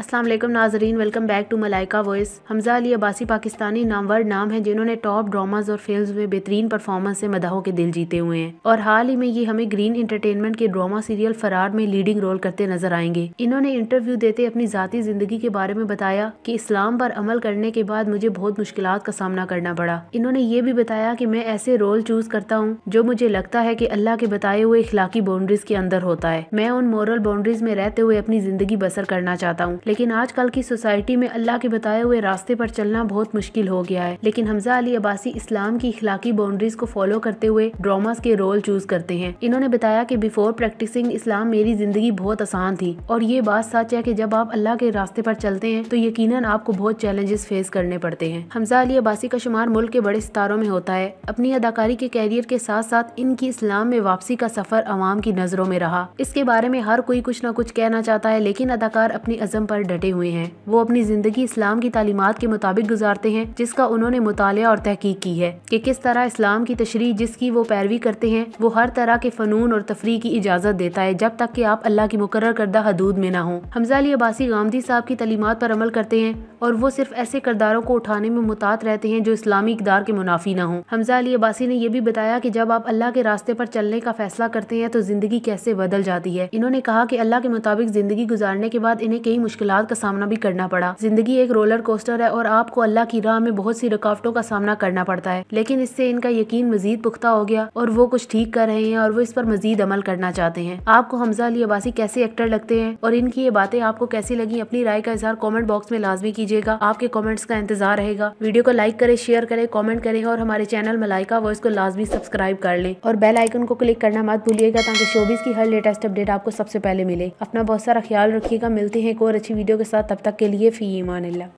असलम नाजरीन welcome back to Malaika voice Hamza Ali Abbasi Pakistani नामवर नाम है जिन्होंने टॉप ड्रामाज और फिल्म्स में बेहतरीन परफॉर्मेंस से मदाहों के दिल जीते हुए हैं और हाल ही में ये हमें ग्रीन इंटरटेनमेंट के ड्रामा सीरियल फरार में लीडिंग रोल करते नजर आएंगे इन्होंने इंटरव्यू देते अपनी जाती जिंदगी के बारे में बताया की इस्लाम पर अमल करने के बाद मुझे बहुत मुश्किल का सामना करना पड़ा इन्होंने ये भी बताया की मैं ऐसे रोल चूज करता हूँ जो मुझे लगता है की अल्लाह के बताए हुए इखलाकी बाउंड्रीज के अंदर होता है मैं उन मॉरल बाउंड्रीज में रहते हुए अपनी जिंदगी बसर करना चाहता हूँ लेकिन आजकल की सोसाइटी में अल्लाह के बताए हुए रास्ते पर चलना बहुत मुश्किल हो गया है लेकिन हमजा अली अबासी इस्लाम की इखलाकी बाउंड्रीज को फॉलो करते हुए ड्रामास के रोल चूज करते हैं इन्होंने बताया कि बिफोर प्रैक्टिसिंग इस्लाम मेरी जिंदगी बहुत आसान थी और ये बात सच है कि जब आप अल्लाह के रास्ते पर चलते हैं तो यकीनन आपको बहुत चैलेंजेस फेस करने पड़ते हैं हमजा अली अबासी का शुमार मुल्क के बड़े सितारों में होता है अपनी अदाकारी के कैरियर के साथ साथ इनकी इस्लाम में वापसी का सफर आवाम की नजरों में रहा इसके बारे में हर कोई कुछ न कुछ कहना चाहता है लेकिन अदाकार अपनी अजम पर पर डटे हुए हैं वो अपनी जिंदगी इस्लाम की तालीमत के मुताबिक गुजारते हैं जिसका उन्होंने मुताल और तहकीक की है की किस तरह इस्लाम की तशरी जिसकी वो पैरवी करते हैं वो हर तरह के फ़नून और तफरी की इजाज़त देता है जब तक की आप अल्लाह की मुकर करदा हदूद में ना हो हमजा अली अबासी गांधी साहब की तलीमत पर अमल करते हैं और वो सिर्फ ऐसे करदारों को उठाने में मुतात रहते हैं जो इस्लामी इकदार के मुनाफी ना हो हमजा अली अबासी ने यह भी बताया कि जब आप अल्लाह के रास्ते पर चलने का फैसला करते हैं तो ज़िंदगी कैसे बदल जाती है इन्होंने कहा कि अल्लाह के मुताबिक ज़िंदगी गुजारने के बाद इन्हें कई मुश्किल मुश्किल का सामना भी करना पड़ा जिंदगी एक रोलर कोस्टर है और आपको अल्लाह की राह में बहुत सी रुकावटों का सामना करना पड़ता है लेकिन इससे इनका यकीन मजीद पुख्ता हो गया और वो कुछ ठीक कर रहे हैं और वो इस पर मजीद अमल करना चाहते हैं आपको हमजा अली अबासी कैसे एक्टर लगते हैं और इनकी ये बातें आपको कैसी लगी अपनी राय का इजहार कॉमेंट बॉक्स में लाजमी कीजिएगा आपके कॉमेंट्स का इंतजार रहेगा वीडियो को लाइक करे शेयर करे कॉमेंट करे और हमारे चैनल मलाइका वॉइस को लाजमी सब्सक्राइब कर ले और बेल आइकन को क्लिक करना मत भूलिएगा ताकि चौबीस की हर लेटेस्ट अपडेट आपको सबसे पहले मिले अपना बहुत सारा ख्याल रखिएगा मिलते हैं एक और अच्छी वीडियो के साथ तब तक के लिए फ़ी ईमान